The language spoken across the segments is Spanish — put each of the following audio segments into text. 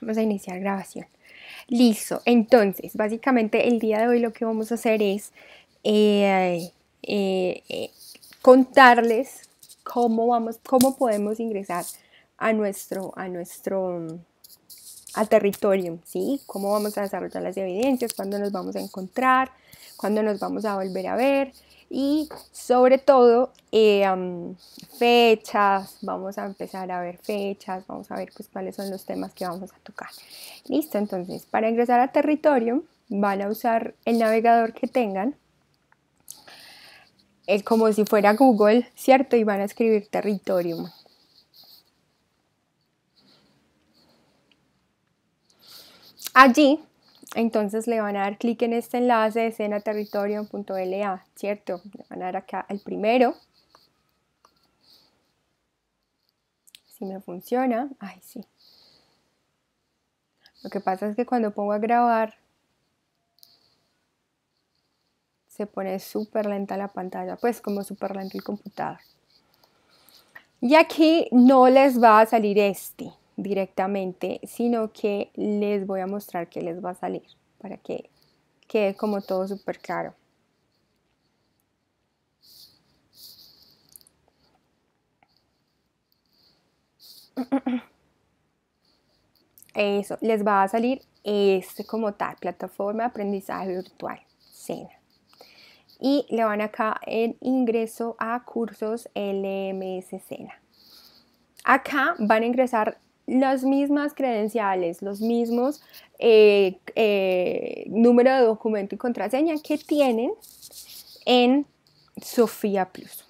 Vamos a iniciar grabación. Listo, entonces, básicamente el día de hoy lo que vamos a hacer es eh, eh, eh, contarles cómo, vamos, cómo podemos ingresar a nuestro, a nuestro territorio, ¿sí? Cómo vamos a desarrollar las evidencias, cuándo nos vamos a encontrar, cuándo nos vamos a volver a ver, y sobre todo eh, fechas, vamos a empezar a ver fechas, vamos a ver pues cuáles son los temas que vamos a tocar. Listo, entonces para ingresar a Territorium, van a usar el navegador que tengan, es como si fuera Google, ¿cierto? Y van a escribir Territorium. Allí entonces le van a dar clic en este enlace de ¿cierto? Le van a dar acá el primero. Si me funciona, ay sí. Lo que pasa es que cuando pongo a grabar, se pone súper lenta la pantalla, pues como súper lento el computador. Y aquí no les va a salir este directamente, sino que les voy a mostrar qué les va a salir para que quede como todo súper claro. Eso, les va a salir este como tal, plataforma aprendizaje virtual, cena. Y le van acá el ingreso a cursos LMS SENA Acá van a ingresar las mismas credenciales, los mismos eh, eh, número de documento y contraseña que tienen en Sofía Plus.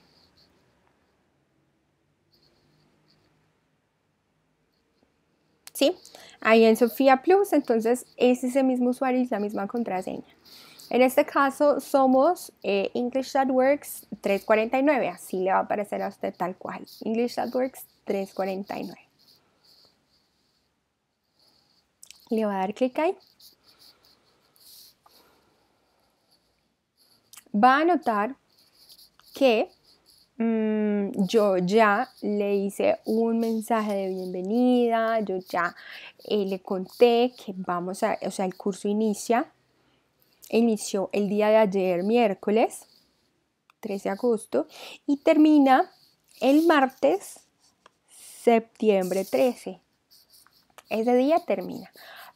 ¿Sí? Ahí en Sofía Plus, entonces es ese mismo usuario y la misma contraseña. En este caso somos eh, English That Works 349, así le va a aparecer a usted tal cual, English Works 349. Le va a dar clic ahí. Va a notar que mm, yo ya le hice un mensaje de bienvenida, yo ya eh, le conté que vamos a, o sea, el curso inicia, inició el día de ayer, miércoles 13 de agosto, y termina el martes septiembre 13. Ese día termina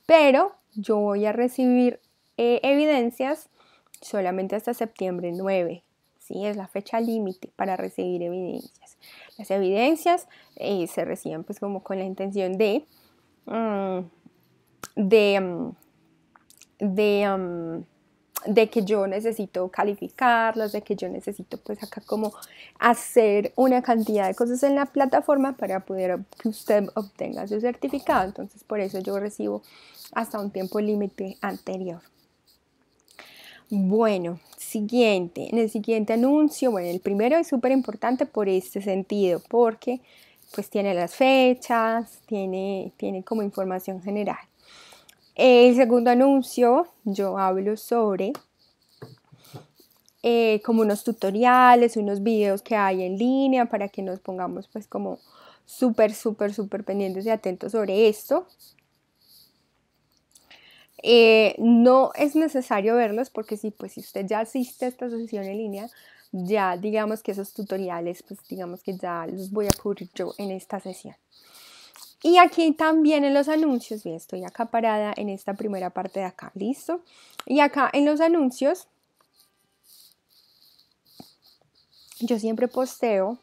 pero yo voy a recibir eh, evidencias solamente hasta septiembre 9. ¿sí? Es la fecha límite para recibir evidencias. Las evidencias eh, se reciben pues como con la intención de... Mm, de, mm, mm, de que yo necesito calificarlas, de que yo necesito pues acá como hacer una cantidad de cosas en la plataforma para poder que usted obtenga su certificado. Entonces por eso yo recibo hasta un tiempo límite anterior. Bueno, siguiente, en el siguiente anuncio, bueno, el primero es súper importante por este sentido, porque pues tiene las fechas, tiene, tiene como información general. El segundo anuncio, yo hablo sobre eh, como unos tutoriales, unos videos que hay en línea para que nos pongamos pues como súper, súper, súper pendientes y atentos sobre esto. Eh, no es necesario verlos porque si, pues, si usted ya asiste a esta sesión en línea, ya digamos que esos tutoriales, pues digamos que ya los voy a cubrir yo en esta sesión. Y aquí también en los anuncios, bien, estoy acá parada en esta primera parte de acá, listo. Y acá en los anuncios, yo siempre posteo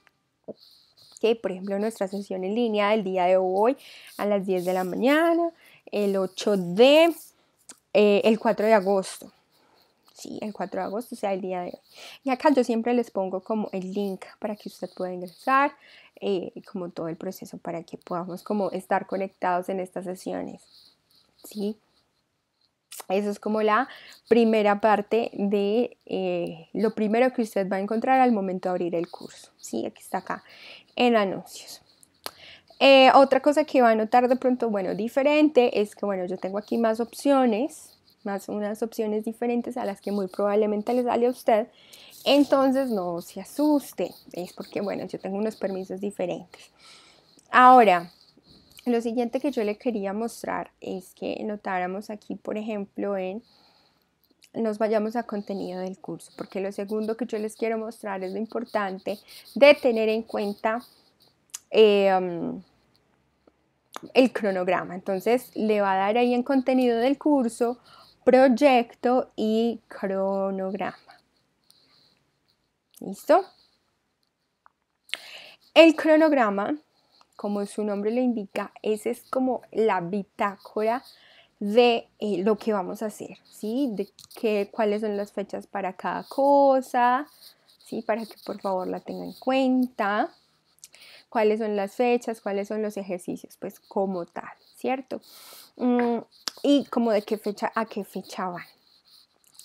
que, por ejemplo, nuestra sesión en línea del día de hoy a las 10 de la mañana, el 8 de, eh, el 4 de agosto. Sí, el 4 de agosto, o sea, el día de hoy. Y acá yo siempre les pongo como el link para que usted pueda ingresar, eh, como todo el proceso para que podamos como estar conectados en estas sesiones. Sí. Eso es como la primera parte de eh, lo primero que usted va a encontrar al momento de abrir el curso. Sí, aquí está acá en anuncios. Eh, otra cosa que va a notar de pronto, bueno, diferente, es que bueno, yo tengo aquí más opciones, más unas opciones diferentes a las que muy probablemente le sale a usted. Entonces no se asuste, es porque bueno, yo tengo unos permisos diferentes. Ahora, lo siguiente que yo le quería mostrar es que notáramos aquí, por ejemplo, en nos vayamos a contenido del curso, porque lo segundo que yo les quiero mostrar es lo importante de tener en cuenta em, el cronograma. Entonces, le va a dar ahí en contenido del curso proyecto y cronograma. ¿Listo? El cronograma, como su nombre lo indica, ese es como la bitácora de eh, lo que vamos a hacer, ¿sí? De que, cuáles son las fechas para cada cosa, ¿sí? Para que por favor la tengan en cuenta. Cuáles son las fechas, cuáles son los ejercicios, pues como tal, ¿cierto? Mm, y como de qué fecha a qué fecha van.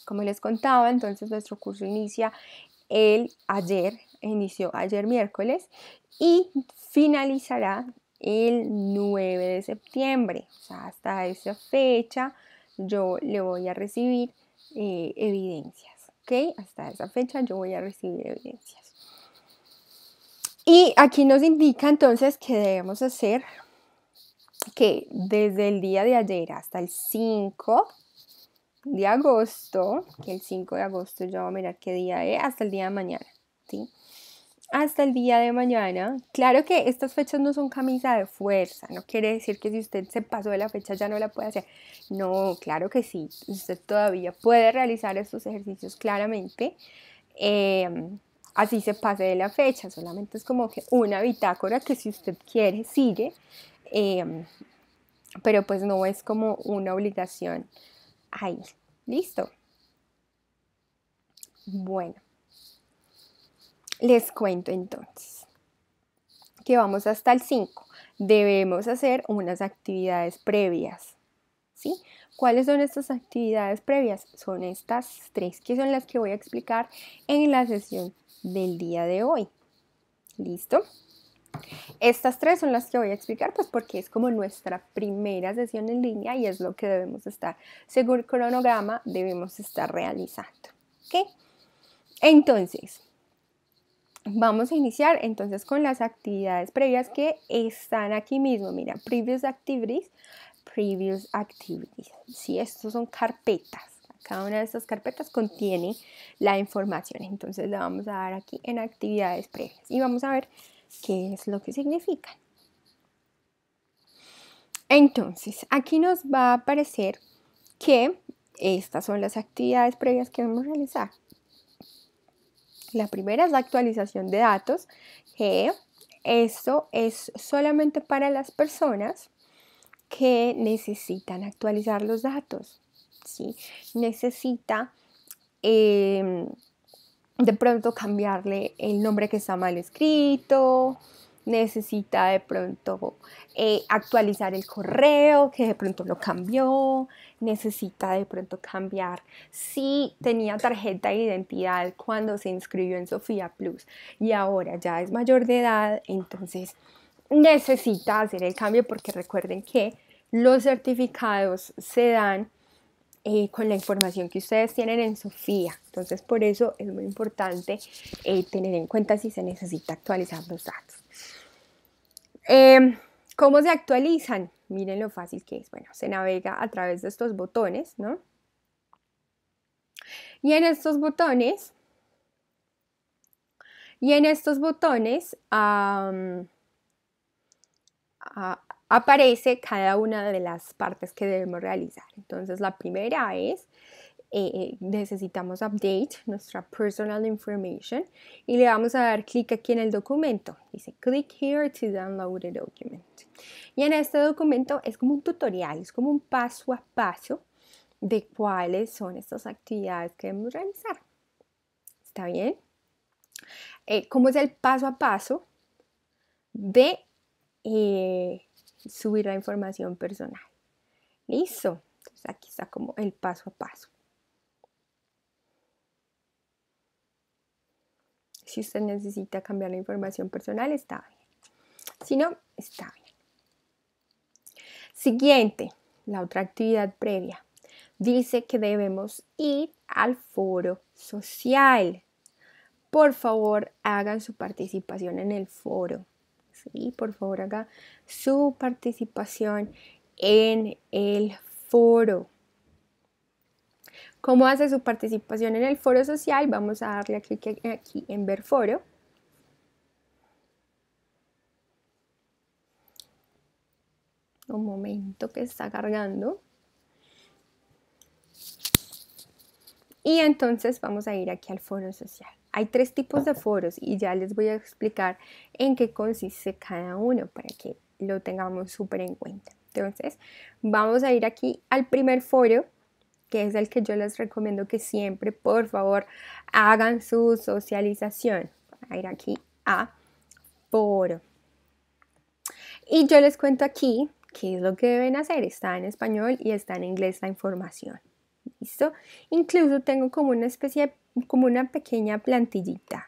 Como les contaba, entonces nuestro curso inicia el ayer, inició ayer miércoles y finalizará el 9 de septiembre. O sea, hasta esa fecha yo le voy a recibir eh, evidencias. ¿Ok? Hasta esa fecha yo voy a recibir evidencias. Y aquí nos indica entonces que debemos hacer que desde el día de ayer hasta el 5 de agosto, que el 5 de agosto yo voy a mirar qué día es, hasta el día de mañana, ¿sí? Hasta el día de mañana. Claro que estas fechas no son camisa de fuerza, no quiere decir que si usted se pasó de la fecha ya no la puede hacer. No, claro que sí, usted todavía puede realizar estos ejercicios claramente. Em, así se pase de la fecha, solamente es como que una bitácora que si usted quiere sigue Em, pero pues no es como una obligación ahí. Listo. Bueno, les cuento entonces que vamos hasta el 5. Debemos hacer unas actividades previas. ¿Sí? ¿Cuáles son estas actividades previas? Son estas tres que son las que voy a explicar en la sesión del día de hoy. ¿Listo? Estas tres son las que voy a explicar, pues porque es como nuestra primera sesión en línea y es lo que debemos estar, según el cronograma, debemos estar realizando. ¿Ok? Entonces, vamos a iniciar entonces con las actividades previas que están aquí mismo. Mira, previous activities, previous activities. Sí, estos son carpetas. Cada una de estas carpetas contiene la información. Entonces la vamos a dar aquí en actividades previas. Y vamos a ver qué es lo que significan. Entonces, aquí nos va a aparecer que estas son las actividades previas que vamos a realizar. La primera es la actualización de datos, que esto es solamente para las personas que necesitan actualizar los datos. ¿sí? Necesita em, de pronto cambiarle el nombre que está mal escrito, necesita de pronto eh, actualizar el correo, que de pronto lo cambió, necesita de pronto cambiar si tenía tarjeta de identidad cuando se inscribió en Sofía Plus y ahora ya es mayor de edad, entonces necesita hacer el cambio porque recuerden que los certificados se dan eh, con la información que ustedes tienen en Sofía. Entonces, por eso es muy importante eh, tener en cuenta si se necesita actualizar los datos. Em, ¿Cómo se actualizan? Miren lo fácil que es. Bueno, se navega a través de estos botones, ¿no? Y en estos botones, y en estos botones, A aparece cada una de las partes que debemos realizar. Entonces, la primera es, eh, necesitamos update nuestra personal information y le vamos a dar clic aquí en el documento. Dice, click here to download a document. Y en este documento es como un tutorial, es como un paso a paso de cuáles son estas actividades que debemos realizar. ¿Está bien? Eh, ¿Cómo es el paso a paso de eh, subir la información personal. Listo. aquí está como el paso a paso. Si usted necesita cambiar la información personal, está bien. Si no, está bien. Siguiente, la otra actividad previa. Dice que debemos ir al foro social. Por favor, hagan su participación en el foro y por favor haga su participación en el foro. ¿Cómo hace su participación en el foro social? Vamos a darle clic aquí en ver foro. Un momento que está cargando. Y entonces vamos a ir aquí al foro social. Hay tres tipos de foros y ya les voy a explicar en qué consiste cada uno para que lo tengamos súper en cuenta. Entonces, vamos a ir aquí al primer foro, que es el que yo les recomiendo que siempre, por favor, hagan su socialización. Voy a ir aquí a foro. Y yo les cuento aquí qué es lo que deben hacer. Está en español y está en inglés la información. Incluso tengo como una especie, como una pequeña plantillita,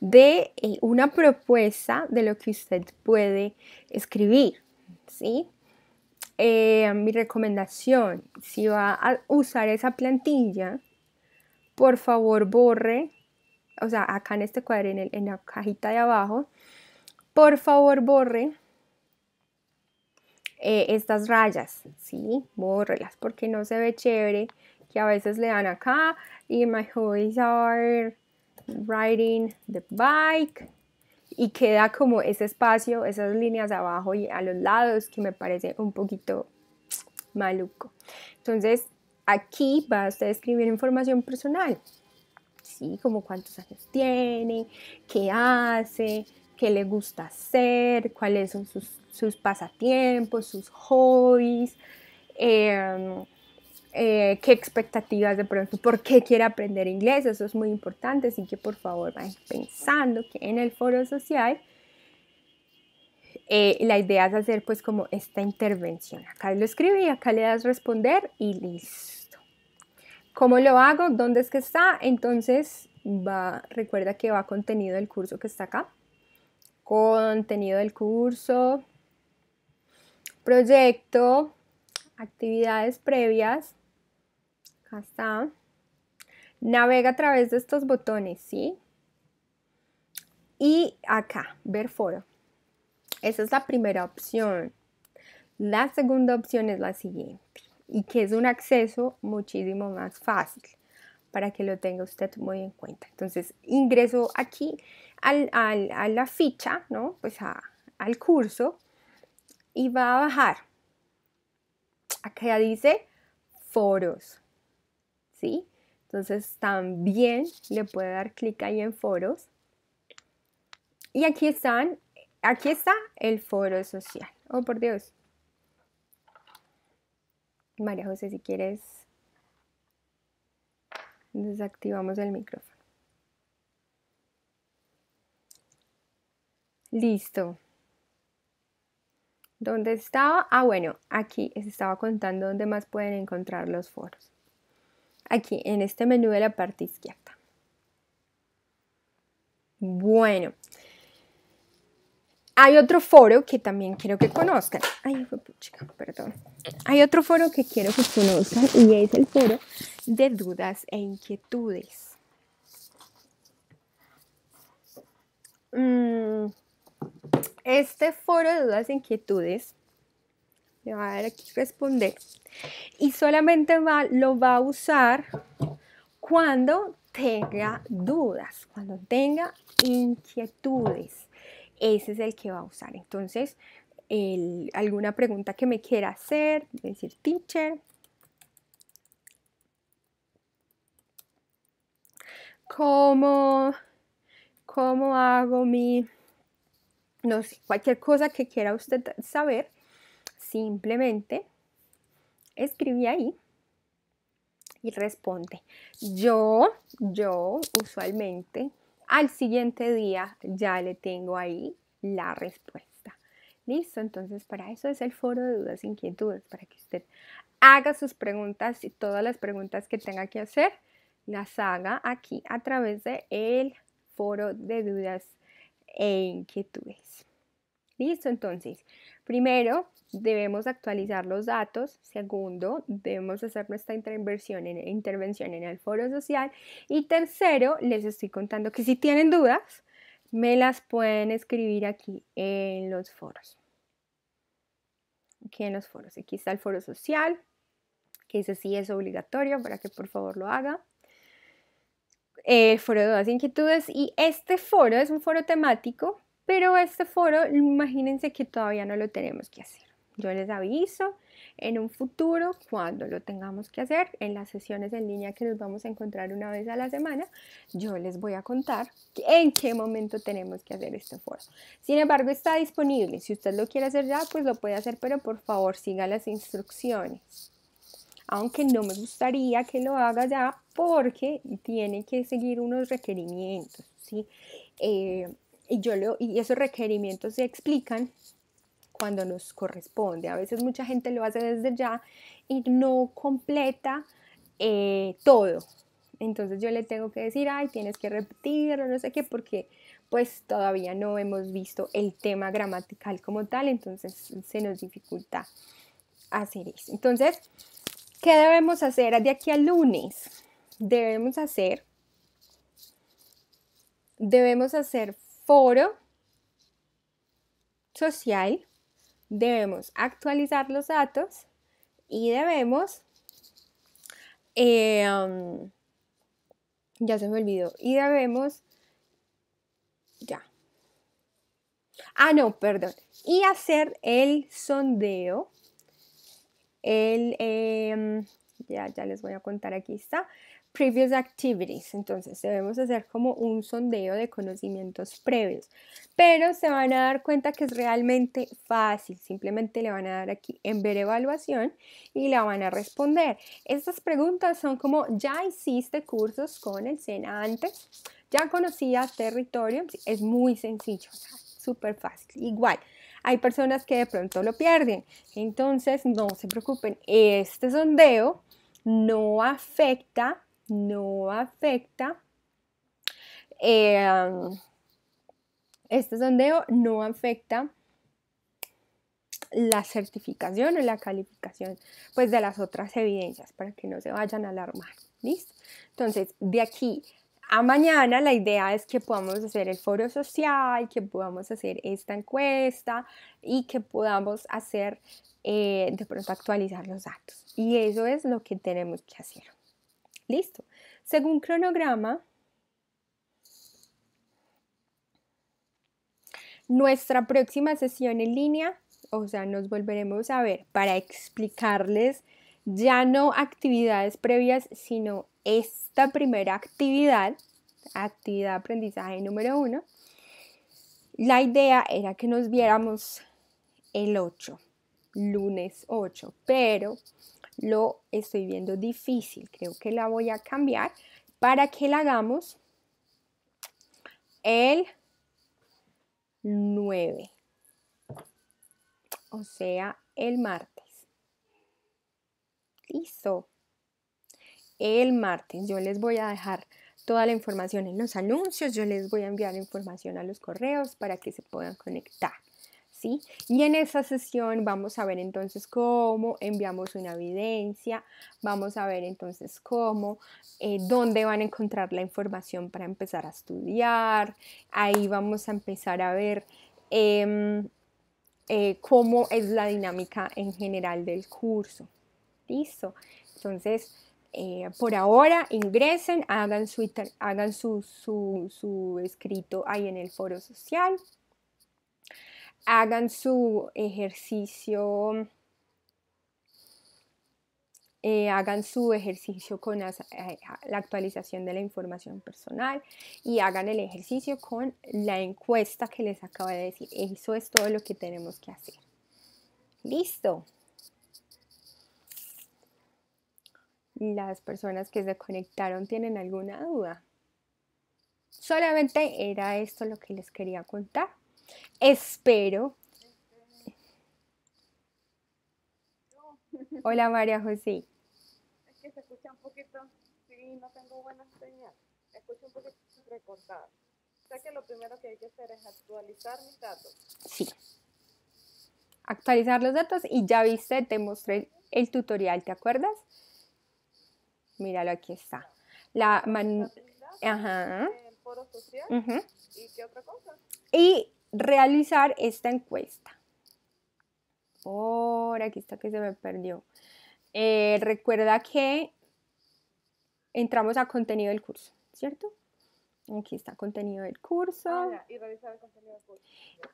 De eh, una propuesta de lo que usted puede escribir, ¿sí? Eh, mi recomendación, si va a usar esa plantilla, por favor borre, o sea, acá en este cuadro, en, en la cajita de abajo, por favor borre eh, estas rayas, ¿sí? Bórrelas porque no se ve chévere que a veces le dan acá y my hobbies are riding the bike y queda como ese espacio, esas líneas abajo y a los lados que me parece un poquito maluco. Entonces aquí vas a escribir información personal, ¿sí? Como cuántos años tiene, qué hace, qué le gusta hacer, cuáles son sus, pasatiempos, sus hobbies, em, eh, qué expectativas de pronto, por qué quiere aprender inglés, eso es muy importante, así que por favor vayan pensando que en el foro social eh, la idea es hacer pues como esta intervención. Acá lo escribe y acá le das responder y listo. ¿Cómo lo hago? ¿Dónde es que está? Entonces va, recuerda que va contenido del curso que está acá contenido del curso, proyecto, actividades previas. Acá Navega a través de estos botones, ¿sí? Y acá, ver foro. Esa es la primera opción. La segunda opción es la siguiente y que es un acceso muchísimo más fácil para que lo tenga usted muy en cuenta. Entonces, ingreso aquí al, a la ficha, ¿no? Pues a, al curso y va a bajar. Acá dice foros, ¿sí? Entonces también le puede dar clic ahí en foros. Y aquí están, aquí está el foro social. Oh, por Dios. María José, si quieres, desactivamos el micrófono. Listo. ¿Dónde estaba? Ah, bueno, aquí les estaba contando dónde más pueden encontrar los foros. Aquí, en este menú de la parte izquierda. Bueno. Hay otro foro que también quiero que conozcan. Ay, pucha, perdón. Hay otro foro que quiero que conozcan y es el foro de dudas e inquietudes. Mmm... Este foro de dudas e inquietudes le va a dar aquí responder y solamente va, lo va a usar cuando tenga dudas, cuando tenga inquietudes. Ese es el que va a usar. Entonces, alguna pregunta que me quiera hacer, decir teacher. ¿Cómo, cómo hago mi no sé, cualquier cosa que quiera usted saber, simplemente escribí ahí y responde. Yo, yo usualmente al siguiente día ya le tengo ahí la respuesta. Listo, entonces para eso es el foro de dudas e inquietudes, para que usted haga sus preguntas y todas las preguntas que tenga que hacer, las haga aquí a través de el foro de dudas e inquietudes. Listo, entonces, primero debemos actualizar los datos, segundo, debemos hacer nuestra intervención en, el foro social y tercero, les estoy contando que si tienen dudas, me las pueden escribir aquí en los foros. Aquí en los foros, aquí está el foro social, que ese sí es obligatorio para que por favor lo haga el eh, foro de dudas inquietudes y este foro es un foro temático, pero este foro imagínense que todavía no lo tenemos que hacer. Yo les aviso en un futuro cuando lo tengamos que hacer en las sesiones en línea que nos vamos a encontrar una vez a la semana. Yo les voy a contar en qué momento tenemos que hacer este foro. Sin embargo, está disponible. Si usted lo quiere hacer ya, pues lo puede hacer, pero por favor siga las instrucciones aunque no me gustaría que lo haga ya porque tiene que seguir unos requerimientos, ¿sí? Eh, y, yo lo, y esos requerimientos se explican cuando nos corresponde. A veces mucha gente lo hace desde ya y no completa eh, todo. Entonces yo le tengo que decir, ay, tienes que repetirlo, no sé qué, porque pues todavía no hemos visto el tema gramatical como tal, entonces se nos dificulta hacer eso. Entonces, ¿Qué debemos hacer de aquí al lunes? Debemos hacer, debemos hacer foro social, debemos actualizar los datos y debemos, eh, um, ya se me olvidó, y debemos, ya. Ah, no, perdón. Y hacer el sondeo Em, ya, les voy a contar, aquí está, previous activities. Entonces debemos hacer como un sondeo de conocimientos previos. Pero se van a dar cuenta que es realmente fácil. Simplemente le van a dar aquí en ver evaluación y la van a responder. Estas preguntas son como ya hiciste cursos con el SENA antes, ya conocías territorio. Es muy sencillo súper fácil. Igual, hay personas que de pronto lo pierden. Entonces, no se preocupen, este sondeo no afecta, no afecta. Em, este sondeo no afecta la certificación o la calificación pues de las otras evidencias para que no se vayan a alarmar, ¿listo? Entonces, de aquí a mañana la idea es que podamos hacer el foro social, que podamos hacer esta encuesta y que podamos hacer eh, de pronto actualizar los datos. Y eso es lo que tenemos que hacer. Listo. Según cronograma, nuestra próxima sesión en línea, o sea, nos volveremos a ver para explicarles ya no actividades previas, sino esta primera actividad, actividad de aprendizaje número uno, la idea era que nos viéramos el 8, lunes 8, pero lo estoy viendo difícil. Creo que la voy a cambiar para que la hagamos el 9, o sea, el martes. Listo el martes. Yo les voy a dejar toda la información en los anuncios, yo les voy a enviar información a los correos para que se puedan conectar. ¿Sí? Y en esa sesión vamos a ver entonces cómo enviamos una evidencia, vamos a ver entonces cómo, eh, dónde van a encontrar la información para empezar a estudiar, ahí vamos a empezar a ver em, eh, cómo es la dinámica en general del curso. ¿Listo? Entonces, eh, por ahora ingresen, hagan, su, hagan su, escrito ahí en el foro social, hagan su ejercicio, eh, hagan su ejercicio con la, eh, la actualización de la información personal y hagan el ejercicio con la encuesta que les acabo de decir. Eso es todo lo que tenemos que hacer. Listo. las personas que se conectaron tienen alguna duda. Solamente era esto lo que les quería contar. Espero. Hola María José. Es que se escucha un poquito, sí, no tengo buena señal. Escucho un poquito recortado. O que lo primero que hay que hacer es actualizar mis datos. Sí. Actualizar los datos y ya viste, te mostré el tutorial, ¿te acuerdas? Míralo, aquí está. La man... Ajá. Foro eh, social. ¿Y realizar esta encuesta. Ahora, aquí está que se me perdió. Eh, recuerda que entramos a contenido del curso, ¿cierto? Aquí está contenido del curso. Ah, y revisar el contenido del curso.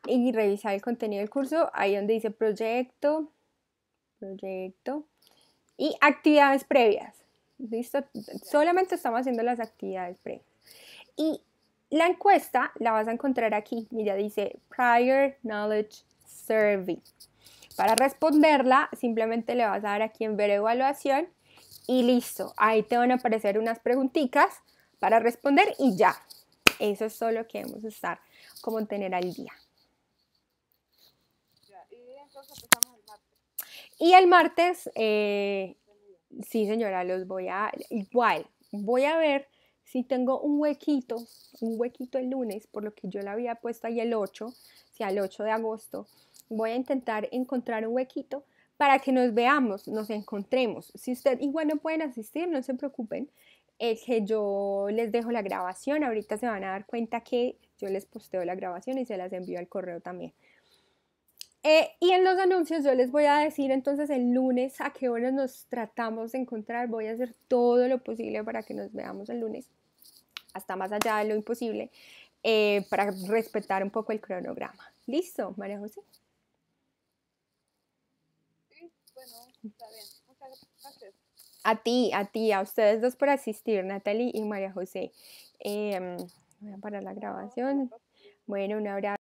Y revisar el contenido del curso, ahí donde dice proyecto, proyecto. Y actividades previas. ¿Listo? Solamente estamos haciendo las actividades pre. Y la encuesta la vas a encontrar aquí. Mira, dice Prior Knowledge Survey. Para responderla, simplemente le vas a dar aquí en ver evaluación y listo. Ahí te van a aparecer unas preguntitas para responder y ya. Eso es todo lo que debemos estar como tener al día. y el martes. el eh, sí señora, los voy a, igual, voy a ver si tengo un huequito, un huequito el lunes, por lo que yo la había puesto ahí el 8, Si sea, el 8 de agosto, voy a intentar encontrar un huequito para que nos veamos, nos encontremos. Si usted igual no pueden asistir, no se preocupen, es que yo les dejo la grabación, ahorita se van a dar cuenta que yo les posteo la grabación y se las envío al correo también. Eh, y en los anuncios yo les voy a decir entonces el lunes a qué horas nos tratamos de encontrar. Voy a hacer todo lo posible para que nos veamos el lunes, hasta más allá de lo imposible, eh, para respetar un poco el cronograma. ¿Listo, María José? Sí, bueno, está bien. Muchas gracias. A ti, a ti, a ustedes dos por asistir, Natalie y María José. Em, voy a parar la grabación. Bueno, un abrazo.